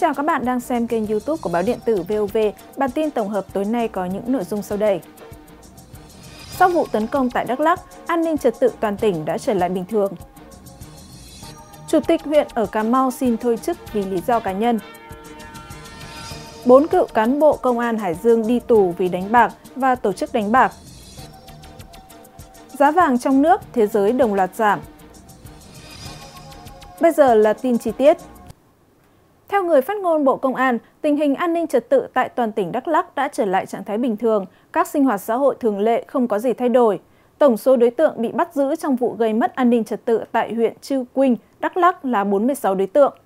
chào các bạn đang xem kênh youtube của báo điện tử VOV. Bản tin tổng hợp tối nay có những nội dung sau đây. Sau vụ tấn công tại Đắk Lắk, an ninh trật tự toàn tỉnh đã trở lại bình thường. Chủ tịch huyện ở Cà Mau xin thôi chức vì lý do cá nhân. Bốn cựu cán bộ công an Hải Dương đi tù vì đánh bạc và tổ chức đánh bạc. Giá vàng trong nước, thế giới đồng loạt giảm. Bây giờ là tin chi tiết. Theo người phát ngôn Bộ Công an, tình hình an ninh trật tự tại toàn tỉnh Đắk Lắk đã trở lại trạng thái bình thường, các sinh hoạt xã hội thường lệ không có gì thay đổi. Tổng số đối tượng bị bắt giữ trong vụ gây mất an ninh trật tự tại huyện Chư Quynh, Đắk Lắk là 46 đối tượng.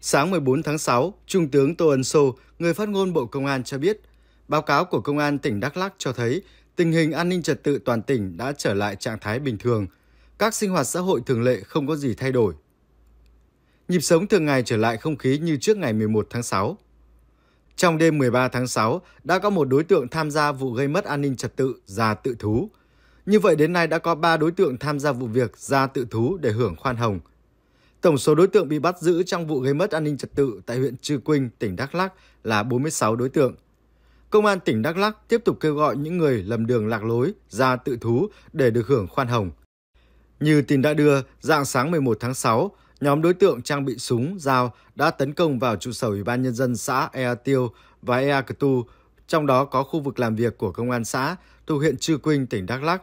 Sáng 14 tháng 6, Trung tướng Tô Ân Sô, người phát ngôn Bộ Công an cho biết, báo cáo của Công an tỉnh Đắk Lắk cho thấy tình hình an ninh trật tự toàn tỉnh đã trở lại trạng thái bình thường. Các sinh hoạt xã hội thường lệ không có gì thay đổi. Nhịp sống thường ngày trở lại không khí như trước ngày 11 tháng 6. Trong đêm 13 tháng 6, đã có một đối tượng tham gia vụ gây mất an ninh trật tự ra tự thú. Như vậy đến nay đã có 3 đối tượng tham gia vụ việc ra tự thú để hưởng khoan hồng. Tổng số đối tượng bị bắt giữ trong vụ gây mất an ninh trật tự tại huyện Trư Quynh, tỉnh Đắk Lắc là 46 đối tượng. Công an tỉnh Đắk Lắc tiếp tục kêu gọi những người lầm đường lạc lối ra tự thú để được hưởng khoan hồng. Như tin đã đưa, dạng sáng 11 tháng 6, nhóm đối tượng trang bị súng, dao đã tấn công vào trụ sở Ủy ban Nhân dân xã Ea Tiêu và Ea Cờ Tu, trong đó có khu vực làm việc của công an xã thuộc huyện Chư Quynh, tỉnh Đắk Lắc,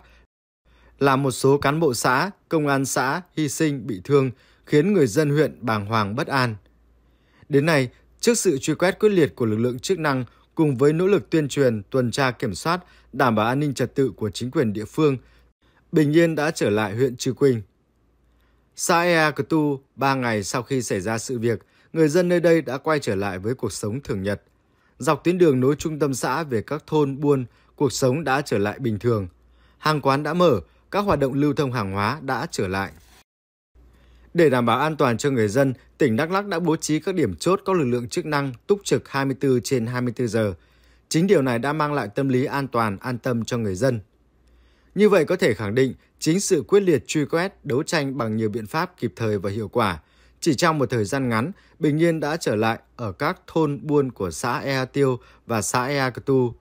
làm một số cán bộ xã, công an xã hy sinh bị thương, khiến người dân huyện bàng hoàng bất an. Đến nay, trước sự truy quét quyết liệt của lực lượng chức năng cùng với nỗ lực tuyên truyền, tuần tra kiểm soát, đảm bảo an ninh trật tự của chính quyền địa phương, bình yên đã trở lại huyện Trư Quỳnh. Xã Ea Cờ Tu, ba ngày sau khi xảy ra sự việc, người dân nơi đây đã quay trở lại với cuộc sống thường nhật. Dọc tuyến đường nối trung tâm xã về các thôn buôn, cuộc sống đã trở lại bình thường. Hàng quán đã mở, các hoạt động lưu thông hàng hóa đã trở lại. Để đảm bảo an toàn cho người dân, tỉnh Đắk Lắc đã bố trí các điểm chốt có lực lượng chức năng túc trực 24 trên 24 giờ. Chính điều này đã mang lại tâm lý an toàn, an tâm cho người dân. Như vậy có thể khẳng định chính sự quyết liệt truy quét, đấu tranh bằng nhiều biện pháp kịp thời và hiệu quả. Chỉ trong một thời gian ngắn, bình yên đã trở lại ở các thôn buôn của xã Ea Tiêu và xã Ea Cơ Tu.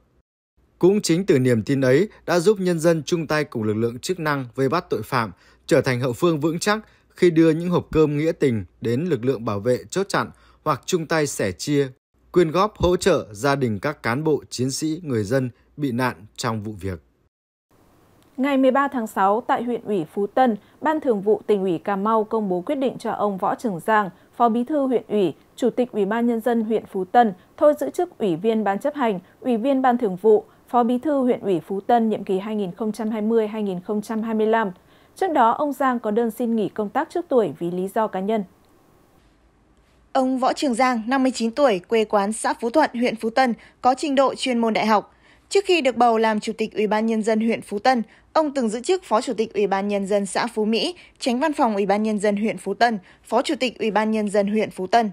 Cũng chính từ niềm tin ấy đã giúp nhân dân chung tay cùng lực lượng chức năng vây bắt tội phạm, trở thành hậu phương vững chắc khi đưa những hộp cơm nghĩa tình đến lực lượng bảo vệ chốt chặn hoặc chung tay sẻ chia, quyên góp hỗ trợ gia đình các cán bộ, chiến sĩ, người dân bị nạn trong vụ việc. Ngày 13 tháng 6, tại huyện ủy Phú Tân, Ban Thường vụ tỉnh ủy Cà Mau công bố quyết định cho ông Võ Trường Giang, Phó Bí thư huyện ủy, Chủ tịch Ủy ban Nhân dân huyện Phú Tân, thôi giữ chức Ủy viên Ban chấp hành, Ủy viên Ban Thường vụ, Phó Bí thư huyện ủy Phú Tân nhiệm kỳ 2020-2025. Trước đó, ông Giang có đơn xin nghỉ công tác trước tuổi vì lý do cá nhân. Ông Võ Trường Giang, 59 tuổi, quê quán xã Phú Thuận, huyện Phú Tân, có trình độ chuyên môn đại học, Trước khi được bầu làm chủ tịch Ủy ban nhân dân huyện Phú Tân, ông từng giữ chức Phó Chủ tịch Ủy ban nhân dân xã Phú Mỹ, Tránh Văn phòng Ủy ban nhân dân huyện Phú Tân, Phó Chủ tịch Ủy ban nhân dân huyện Phú Tân.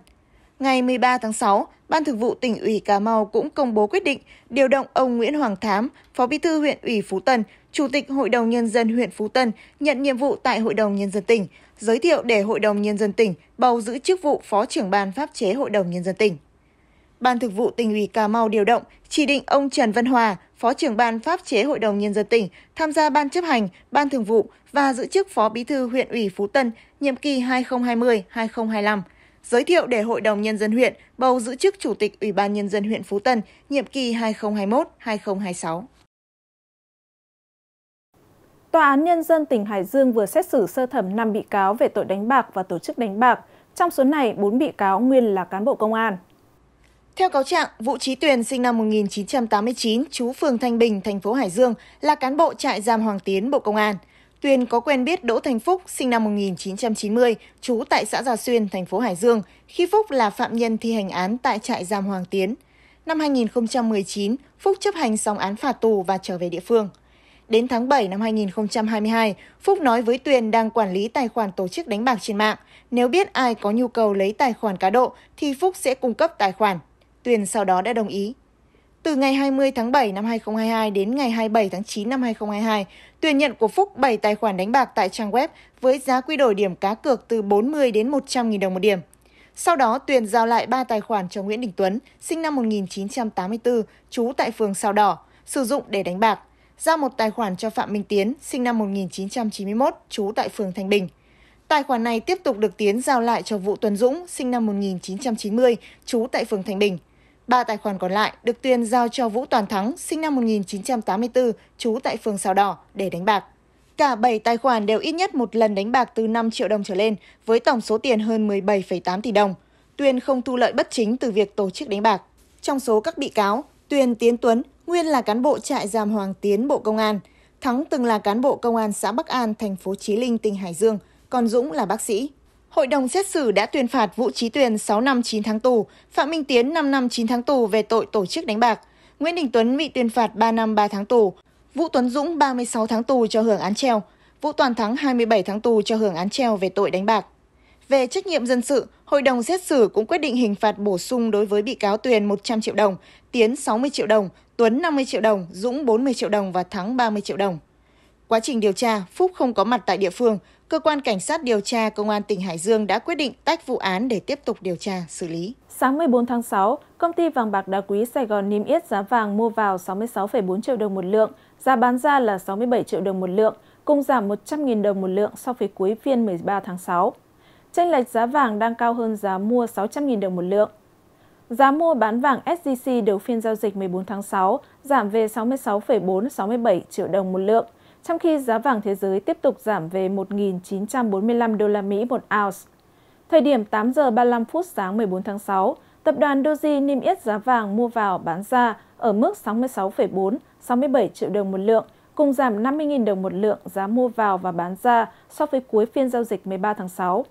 Ngày 13 tháng 6, Ban Thường vụ tỉnh ủy Cà Mau cũng công bố quyết định điều động ông Nguyễn Hoàng Thám, Phó Bí thư huyện ủy Phú Tân, Chủ tịch Hội đồng nhân dân huyện Phú Tân nhận nhiệm vụ tại Hội đồng nhân dân tỉnh, giới thiệu để Hội đồng nhân dân tỉnh bầu giữ chức vụ Phó trưởng ban pháp chế Hội đồng nhân dân tỉnh. Ban Thực vụ tỉnh ủy Cà Mau điều động, chỉ định ông Trần Văn Hòa, Phó trưởng ban pháp chế Hội đồng Nhân dân tỉnh, tham gia ban chấp hành, ban thường vụ và giữ chức Phó Bí thư huyện ủy Phú Tân, nhiệm kỳ 2020-2025 giới thiệu để Hội đồng Nhân dân huyện bầu giữ chức Chủ tịch Ủy ban Nhân dân huyện Phú Tân, nhiệm kỳ 2021-2026. Tòa án Nhân dân tỉnh Hải Dương vừa xét xử sơ thẩm 5 bị cáo về tội đánh bạc và tổ chức đánh bạc. Trong số này, 4 bị cáo nguyên là cán bộ công an. Theo cáo trạng, Vũ Trí Tuyền sinh năm 1989, trú phường Thanh Bình, thành phố Hải Dương, là cán bộ trại giam Hoàng Tiến, Bộ Công an. Tuyền có quen biết Đỗ Thành Phúc, sinh năm 1990, trú tại xã Gia Xuyên, thành phố Hải Dương, khi Phúc là phạm nhân thi hành án tại trại giam Hoàng Tiến. Năm 2019, Phúc chấp hành xong án phạt tù và trở về địa phương. Đến tháng 7 năm 2022, Phúc nói với Tuyền đang quản lý tài khoản tổ chức đánh bạc trên mạng. Nếu biết ai có nhu cầu lấy tài khoản cá độ thì Phúc sẽ cung cấp tài khoản. Tuyền sau đó đã đồng ý. Từ ngày 20 tháng 7 năm 2022 đến ngày 27 tháng 9 năm 2022, Tuyền nhận của Phúc 7 tài khoản đánh bạc tại trang web với giá quy đổi điểm cá cược từ 40 đến 100 000 đồng một điểm. Sau đó, Tuyền giao lại 3 tài khoản cho Nguyễn Đình Tuấn, sinh năm 1984, trú tại phường Sao Đỏ, sử dụng để đánh bạc. Giao một tài khoản cho Phạm Minh Tiến, sinh năm 1991, trú tại phường Thanh Bình. Tài khoản này tiếp tục được Tiến giao lại cho Vũ Tuấn Dũng, sinh năm 1990, trú tại phường Thanh Bình. Ba tài khoản còn lại được Tuyền giao cho Vũ Toàn Thắng, sinh năm 1984, trú tại phường Sào Đỏ, để đánh bạc. Cả 7 tài khoản đều ít nhất một lần đánh bạc từ 5 triệu đồng trở lên, với tổng số tiền hơn 17,8 tỷ đồng. Tuyền không thu lợi bất chính từ việc tổ chức đánh bạc. Trong số các bị cáo, Tuyền Tiến Tuấn nguyên là cán bộ trại giam Hoàng Tiến Bộ Công an, Thắng từng là cán bộ công an xã Bắc An, thành phố Chí Linh, tỉnh Hải Dương, còn Dũng là bác sĩ. Hội đồng xét xử đã tuyên phạt Vũ Trí Tuyền 6 năm 9 tháng tù, Phạm Minh Tiến 5 năm 9 tháng tù về tội tổ chức đánh bạc. Nguyễn Đình Tuấn bị tuyên phạt 3 năm 3 tháng tù, Vũ Tuấn Dũng 36 tháng tù cho hưởng án treo, Vũ Toàn Thắng 27 tháng tù cho hưởng án treo về tội đánh bạc. Về trách nhiệm dân sự, hội đồng xét xử cũng quyết định hình phạt bổ sung đối với bị cáo Tuyền 100 triệu đồng, Tiến 60 triệu đồng, Tuấn 50 triệu đồng, Dũng 40 triệu đồng và Thắng 30 triệu đồng. Quá trình điều tra, Phúc không có mặt tại địa phương, cơ quan cảnh sát điều tra công an tỉnh Hải Dương đã quyết định tách vụ án để tiếp tục điều tra xử lý. Sáng 14 tháng 6, công ty vàng bạc đá quý Sài Gòn niêm yết giá vàng mua vào 66,4 triệu đồng một lượng, giá bán ra là 67 triệu đồng một lượng, cùng giảm 100.000 đồng một lượng so với cuối phiên 13 tháng 6. Chênh lệch giá vàng đang cao hơn giá mua 600.000 đồng một lượng. Giá mua bán vàng SJC đầu phiên giao dịch 14 tháng 6 giảm về 66,4-67 triệu đồng một lượng, trong khi giá vàng thế giới tiếp tục giảm về 1.945 đô la Mỹ một ounce. Thời điểm 8 giờ 35 phút sáng 14 tháng 6, tập đoàn Doji niêm yết giá vàng mua vào bán ra ở mức 66,4, 67 triệu đồng một lượng, cùng giảm 50.000 đồng một lượng giá mua vào và bán ra so với cuối phiên giao dịch 13 tháng 6.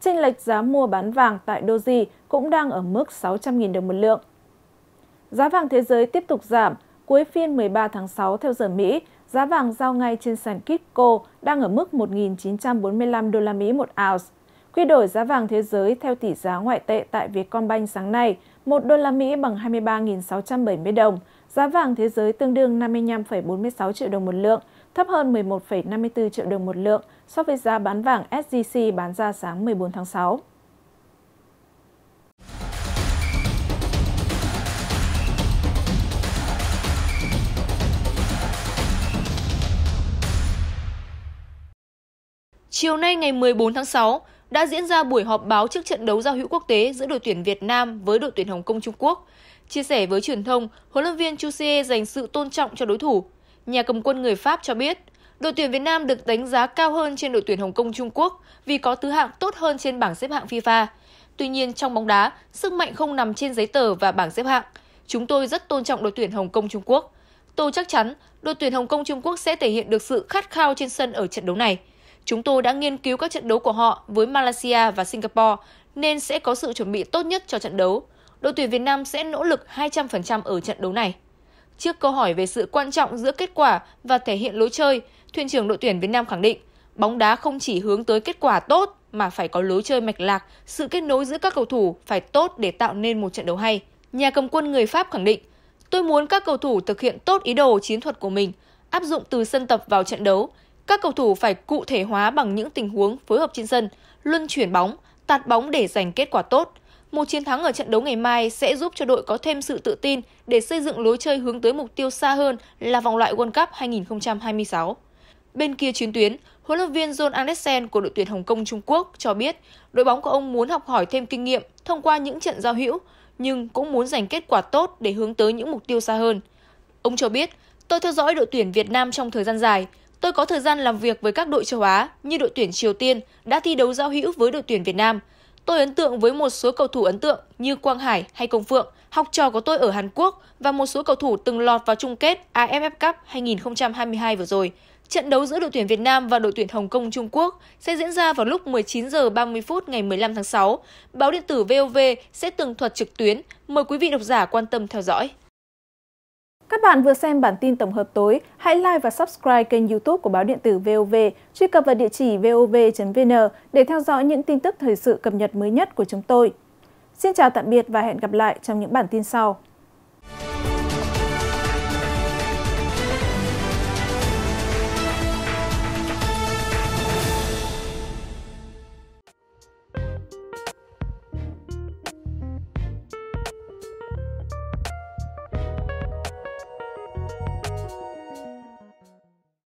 Chênh lệch giá mua bán vàng tại Doji cũng đang ở mức 600.000 đồng một lượng. Giá vàng thế giới tiếp tục giảm, cuối phiên 13 tháng 6 theo giờ Mỹ giá vàng giao ngay trên sàn Kitco đang ở mức 1.945 đô la Mỹ một ounce. Quy đổi giá vàng thế giới theo tỷ giá ngoại tệ tại Vietcombank sáng nay, 1 đô la Mỹ bằng 23.670 đồng, giá vàng thế giới tương đương 55,46 triệu đồng một lượng, thấp hơn 11,54 triệu đồng một lượng so với giá bán vàng SJC bán ra sáng 14 tháng 6. Chiều nay ngày 14 tháng 6 đã diễn ra buổi họp báo trước trận đấu giao hữu quốc tế giữa đội tuyển Việt Nam với đội tuyển Hồng Kông Trung Quốc. Chia sẻ với truyền thông, huấn luyện viên Chu Chusie dành sự tôn trọng cho đối thủ. Nhà cầm quân người Pháp cho biết, đội tuyển Việt Nam được đánh giá cao hơn trên đội tuyển Hồng Kông Trung Quốc vì có thứ hạng tốt hơn trên bảng xếp hạng FIFA. Tuy nhiên trong bóng đá, sức mạnh không nằm trên giấy tờ và bảng xếp hạng. Chúng tôi rất tôn trọng đội tuyển Hồng Kông Trung Quốc. Tôi chắc chắn đội tuyển Hồng Kông Trung Quốc sẽ thể hiện được sự khát khao trên sân ở trận đấu này. Chúng tôi đã nghiên cứu các trận đấu của họ với Malaysia và Singapore nên sẽ có sự chuẩn bị tốt nhất cho trận đấu. Đội tuyển Việt Nam sẽ nỗ lực 200% ở trận đấu này. Trước câu hỏi về sự quan trọng giữa kết quả và thể hiện lối chơi, thuyền trưởng đội tuyển Việt Nam khẳng định bóng đá không chỉ hướng tới kết quả tốt mà phải có lối chơi mạch lạc, sự kết nối giữa các cầu thủ phải tốt để tạo nên một trận đấu hay. Nhà cầm quân người Pháp khẳng định, tôi muốn các cầu thủ thực hiện tốt ý đồ chiến thuật của mình, áp dụng từ sân tập vào trận đấu, các cầu thủ phải cụ thể hóa bằng những tình huống phối hợp trên sân, luân chuyển bóng, tạt bóng để giành kết quả tốt. Một chiến thắng ở trận đấu ngày mai sẽ giúp cho đội có thêm sự tự tin để xây dựng lối chơi hướng tới mục tiêu xa hơn là vòng loại World Cup 2026. Bên kia chiến tuyến, huấn luyện viên John Andersen của đội tuyển Hồng Kông Trung Quốc cho biết đội bóng của ông muốn học hỏi thêm kinh nghiệm thông qua những trận giao hữu, nhưng cũng muốn giành kết quả tốt để hướng tới những mục tiêu xa hơn. Ông cho biết, tôi theo dõi đội tuyển Việt Nam trong thời gian dài, Tôi có thời gian làm việc với các đội châu Á như đội tuyển Triều Tiên đã thi đấu giao hữu với đội tuyển Việt Nam. Tôi ấn tượng với một số cầu thủ ấn tượng như Quang Hải hay Công Phượng, học trò của tôi ở Hàn Quốc và một số cầu thủ từng lọt vào chung kết AFF Cup 2022 vừa rồi. Trận đấu giữa đội tuyển Việt Nam và đội tuyển Hồng Kông Trung Quốc sẽ diễn ra vào lúc 19 giờ 30 phút ngày 15 tháng 6. Báo điện tử VOV sẽ tường thuật trực tuyến. Mời quý vị độc giả quan tâm theo dõi. Các bạn vừa xem bản tin tổng hợp tối, hãy like và subscribe kênh youtube của báo điện tử VOV, truy cập vào địa chỉ vov.vn để theo dõi những tin tức thời sự cập nhật mới nhất của chúng tôi. Xin chào tạm biệt và hẹn gặp lại trong những bản tin sau.